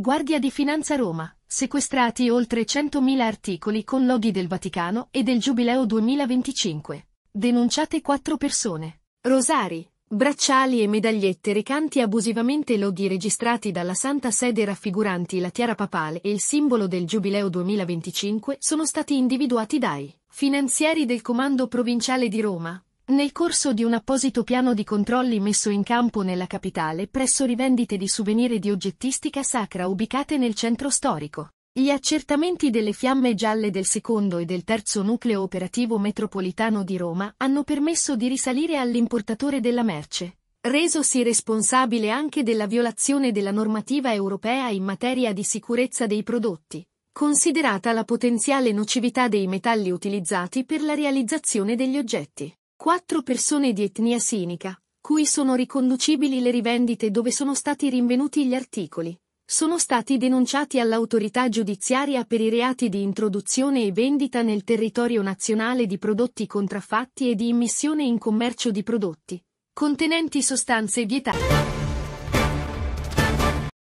Guardia di Finanza Roma, sequestrati oltre 100.000 articoli con loghi del Vaticano e del Giubileo 2025. Denunciate quattro persone. Rosari, bracciali e medagliette recanti abusivamente loghi registrati dalla Santa Sede raffiguranti la tiara papale e il simbolo del Giubileo 2025 sono stati individuati dai finanzieri del Comando Provinciale di Roma, nel corso di un apposito piano di controlli messo in campo nella capitale presso rivendite di souvenir di oggettistica sacra ubicate nel centro storico, gli accertamenti delle fiamme gialle del secondo e del terzo nucleo operativo metropolitano di Roma hanno permesso di risalire all'importatore della merce, resosi responsabile anche della violazione della normativa europea in materia di sicurezza dei prodotti, considerata la potenziale nocività dei metalli utilizzati per la realizzazione degli oggetti. Quattro persone di etnia sinica, cui sono riconducibili le rivendite dove sono stati rinvenuti gli articoli, sono stati denunciati all'autorità giudiziaria per i reati di introduzione e vendita nel territorio nazionale di prodotti contraffatti e di immissione in commercio di prodotti contenenti sostanze vietate.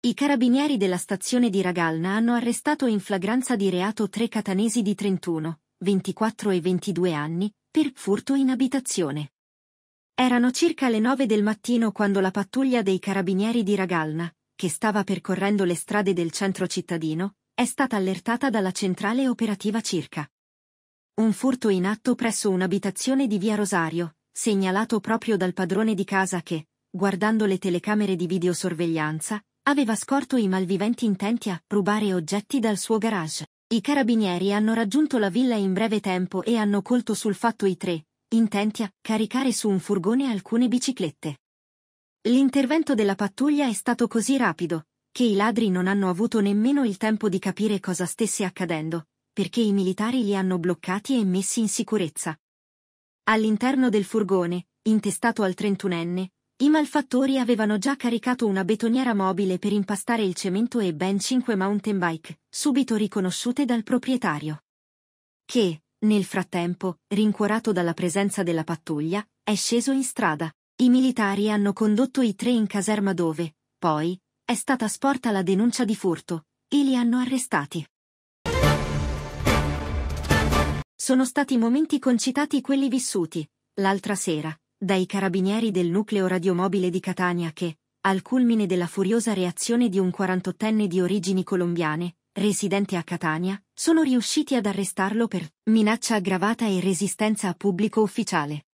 I carabinieri della stazione di Ragalna hanno arrestato in flagranza di reato tre catanesi di 31, 24 e 22 anni, per furto in abitazione. Erano circa le 9 del mattino quando la pattuglia dei carabinieri di Ragalna, che stava percorrendo le strade del centro cittadino, è stata allertata dalla centrale operativa circa. Un furto in atto presso un'abitazione di via Rosario, segnalato proprio dal padrone di casa che, guardando le telecamere di videosorveglianza, aveva scorto i malviventi intenti a rubare oggetti dal suo garage. I carabinieri hanno raggiunto la villa in breve tempo e hanno colto sul fatto i tre, intenti a caricare su un furgone alcune biciclette. L'intervento della pattuglia è stato così rapido, che i ladri non hanno avuto nemmeno il tempo di capire cosa stesse accadendo, perché i militari li hanno bloccati e messi in sicurezza. All'interno del furgone, intestato al trentunenne, i malfattori avevano già caricato una betoniera mobile per impastare il cemento e ben cinque mountain bike, subito riconosciute dal proprietario. Che, nel frattempo, rincuorato dalla presenza della pattuglia, è sceso in strada. I militari hanno condotto i tre in caserma dove, poi, è stata sporta la denuncia di furto, e li hanno arrestati. Sono stati momenti concitati quelli vissuti, l'altra sera, dai carabinieri del nucleo radiomobile di Catania che, al culmine della furiosa reazione di un 48enne di origini colombiane, residente a Catania, sono riusciti ad arrestarlo per minaccia aggravata e resistenza a pubblico ufficiale.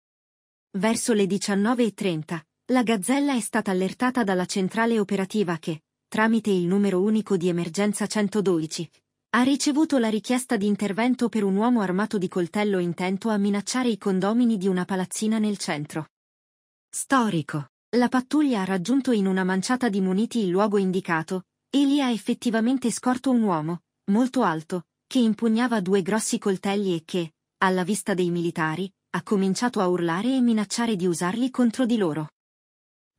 Verso le 19.30, la Gazzella è stata allertata dalla centrale operativa che, tramite il numero unico di emergenza 112, ha ricevuto la richiesta di intervento per un uomo armato di coltello intento a minacciare i condomini di una palazzina nel centro. Storico. La pattuglia ha raggiunto in una manciata di muniti il luogo indicato, e lì ha effettivamente scorto un uomo, molto alto, che impugnava due grossi coltelli e che, alla vista dei militari, ha cominciato a urlare e minacciare di usarli contro di loro.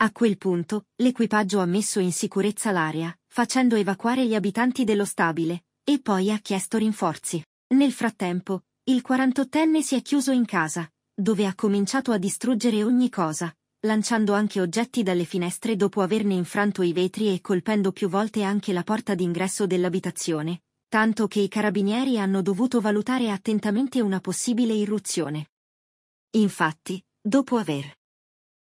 A quel punto, l'equipaggio ha messo in sicurezza l'area, facendo evacuare gli abitanti dello stabile, e poi ha chiesto rinforzi. Nel frattempo, il 48enne si è chiuso in casa, dove ha cominciato a distruggere ogni cosa, lanciando anche oggetti dalle finestre dopo averne infranto i vetri e colpendo più volte anche la porta d'ingresso dell'abitazione, tanto che i carabinieri hanno dovuto valutare attentamente una possibile irruzione. Infatti, dopo aver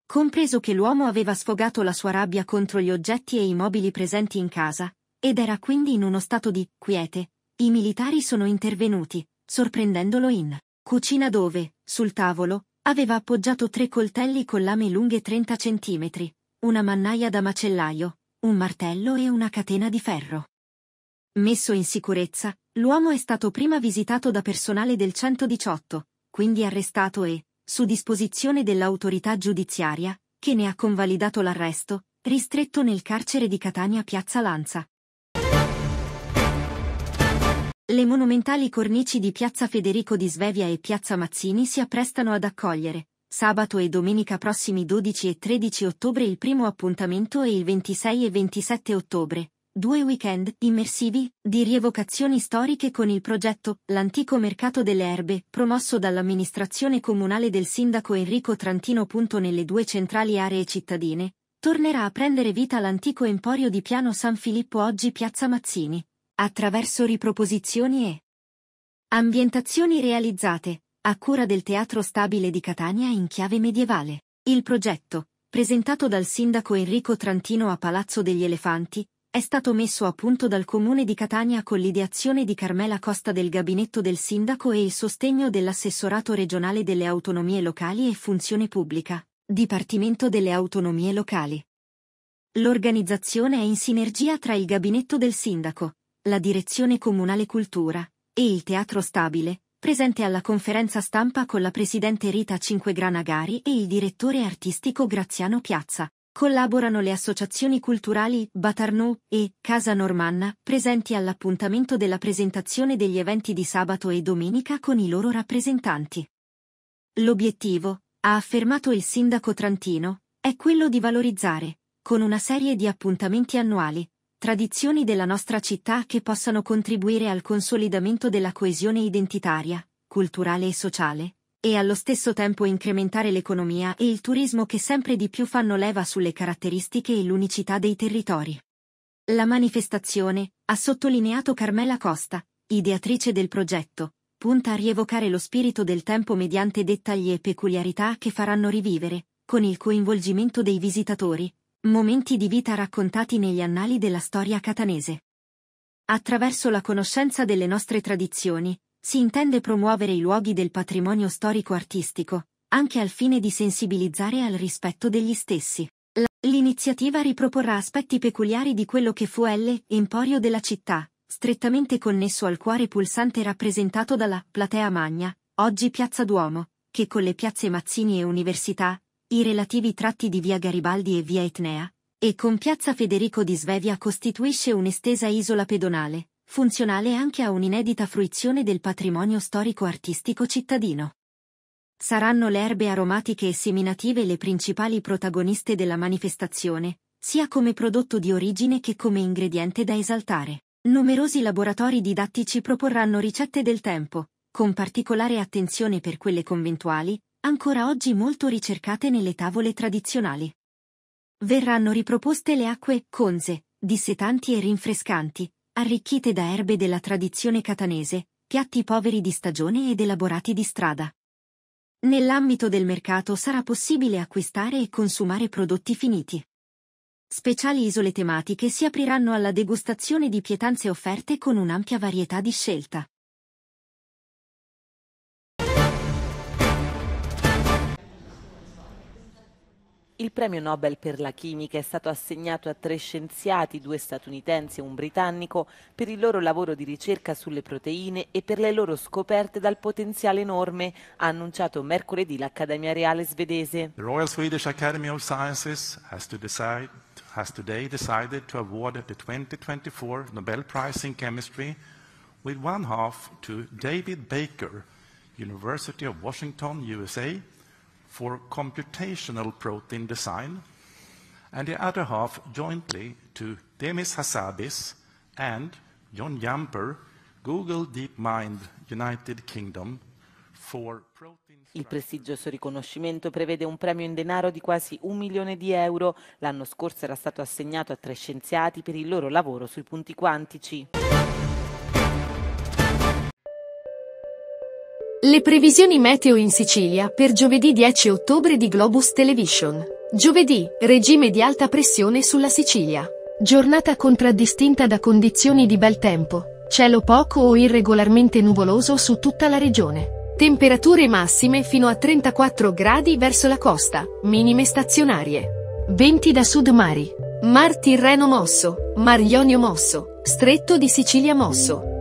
compreso che l'uomo aveva sfogato la sua rabbia contro gli oggetti e i mobili presenti in casa, ed era quindi in uno stato di quiete. I militari sono intervenuti, sorprendendolo in cucina dove, sul tavolo, aveva appoggiato tre coltelli con lame lunghe 30 cm, una mannaia da macellaio, un martello e una catena di ferro. Messo in sicurezza, l'uomo è stato prima visitato da personale del 118, quindi arrestato e, su disposizione dell'autorità giudiziaria, che ne ha convalidato l'arresto, ristretto nel carcere di Catania Piazza Lanza, le monumentali cornici di Piazza Federico di Svevia e Piazza Mazzini si apprestano ad accogliere, sabato e domenica prossimi 12 e 13 ottobre il primo appuntamento e il 26 e 27 ottobre, due weekend immersivi di rievocazioni storiche con il progetto L'antico mercato delle erbe, promosso dall'amministrazione comunale del sindaco Enrico Trantino. Nelle due centrali aree cittadine, tornerà a prendere vita l'antico emporio di Piano San Filippo oggi Piazza Mazzini attraverso riproposizioni e ambientazioni realizzate, a cura del Teatro Stabile di Catania in chiave medievale. Il progetto, presentato dal sindaco Enrico Trantino a Palazzo degli Elefanti, è stato messo a punto dal Comune di Catania con l'ideazione di Carmela Costa del gabinetto del sindaco e il sostegno dell'assessorato regionale delle autonomie locali e funzione pubblica, Dipartimento delle autonomie locali. L'organizzazione è in sinergia tra il gabinetto del sindaco, la Direzione Comunale Cultura e il Teatro Stabile, presente alla conferenza stampa con la presidente Rita Cinque Granagari e il direttore artistico Graziano Piazza. Collaborano le associazioni culturali Batarnou e Casa Normanna, presenti all'appuntamento della presentazione degli eventi di sabato e domenica con i loro rappresentanti. L'obiettivo, ha affermato il sindaco Trantino, è quello di valorizzare, con una serie di appuntamenti annuali, tradizioni della nostra città che possano contribuire al consolidamento della coesione identitaria, culturale e sociale, e allo stesso tempo incrementare l'economia e il turismo che sempre di più fanno leva sulle caratteristiche e l'unicità dei territori. La manifestazione, ha sottolineato Carmela Costa, ideatrice del progetto, punta a rievocare lo spirito del tempo mediante dettagli e peculiarità che faranno rivivere, con il coinvolgimento dei visitatori, Momenti di vita raccontati negli annali della storia catanese. Attraverso la conoscenza delle nostre tradizioni, si intende promuovere i luoghi del patrimonio storico-artistico, anche al fine di sensibilizzare al rispetto degli stessi. L'iniziativa riproporrà aspetti peculiari di quello che fu l'emporio della città, strettamente connesso al cuore pulsante rappresentato dalla Platea Magna, oggi Piazza Duomo, che con le piazze Mazzini e Università, i relativi tratti di via Garibaldi e via Etnea, e con piazza Federico di Svevia costituisce un'estesa isola pedonale, funzionale anche a un'inedita fruizione del patrimonio storico-artistico cittadino. Saranno le erbe aromatiche e seminative le principali protagoniste della manifestazione, sia come prodotto di origine che come ingrediente da esaltare. Numerosi laboratori didattici proporranno ricette del tempo, con particolare attenzione per quelle conventuali, ancora oggi molto ricercate nelle tavole tradizionali. Verranno riproposte le acque conze, dissetanti e rinfrescanti, arricchite da erbe della tradizione catanese, piatti poveri di stagione ed elaborati di strada. Nell'ambito del mercato sarà possibile acquistare e consumare prodotti finiti. Speciali isole tematiche si apriranno alla degustazione di pietanze offerte con un'ampia varietà di scelta. Il premio Nobel per la chimica è stato assegnato a tre scienziati, due statunitensi e un britannico, per il loro lavoro di ricerca sulle proteine e per le loro scoperte dal potenziale enorme, ha annunciato mercoledì l'Accademia Reale svedese. The Royal Swedish Academy of Sciences has, to decide, has today decided to award the 2024 Nobel Prize in Chemistry with one half to David Baker, University of Washington, USA, for computational protein design, and the other half jointly to Demis Hassabis and John Jumper, Google DeepMind United Kingdom for protein... Il prestigioso riconoscimento prevede un premio in denaro di quasi un milione di euro. L'anno scorso era stato assegnato a tre scienziati per il loro lavoro sui punti quantici. Le previsioni meteo in Sicilia per giovedì 10 ottobre di Globus Television. Giovedì, regime di alta pressione sulla Sicilia. Giornata contraddistinta da condizioni di bel tempo, cielo poco o irregolarmente nuvoloso su tutta la regione. Temperature massime fino a 34 gradi verso la costa, minime stazionarie. Venti da sud mari. Mar Tirreno mosso, Mar Ionio mosso, Stretto di Sicilia mosso.